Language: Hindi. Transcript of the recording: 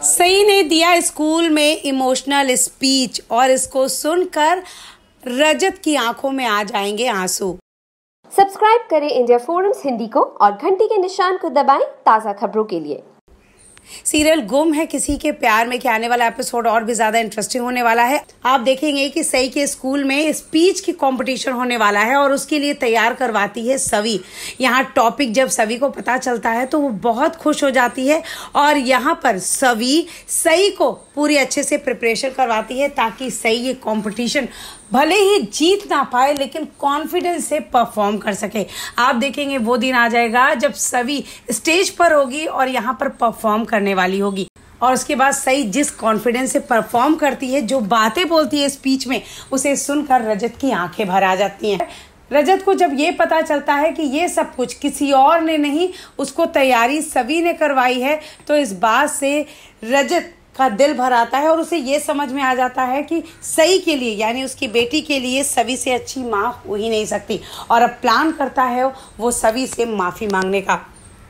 सई ने दिया स्कूल में इमोशनल स्पीच और इसको सुनकर रजत की आंखों में आ जाएंगे आंसू सब्सक्राइब करें इंडिया फोरम्स हिंदी को और घंटी के निशान को दबाएं ताज़ा खबरों के लिए सीरियल गुम है किसी के प्यार में के आने वाला एपिसोड और भी ज्यादा इंटरेस्टिंग होने वाला है आप देखेंगे कि सई के स्कूल में स्पीच की कंपटीशन होने वाला है और उसके लिए तैयार करवाती है सवी यहाँ टॉपिक जब सवी को पता चलता है तो वो बहुत खुश हो जाती है और यहाँ पर सवी सई को पूरी अच्छे से प्रिपरेशन करवाती है ताकि सई ये कॉम्पिटिशन भले ही जीत ना पाए लेकिन कॉन्फिडेंस से परफॉर्म कर सके आप देखेंगे वो दिन आ जाएगा जब सवी स्टेज पर होगी और यहाँ पर परफॉर्म कर करने वाली होगी और उसके बाद सही जिस कॉन्फिडेंस से परफॉर्म करती है जो बातें बोलती है स्पीच में उसे सुनकर रजत की आंखें भर आ जाती हैं रजत को जब ये पता चलता है कि ये सब कुछ किसी और ने नहीं उसको तैयारी सभी ने करवाई है तो इस बात से रजत का दिल भर आता है और उसे ये समझ में आ जाता है कि सही के लिए यानी उसकी बेटी के लिए सभी से अच्छी माँ हो ही नहीं सकती और अब प्लान करता है वो सभी से माफ़ी मांगने का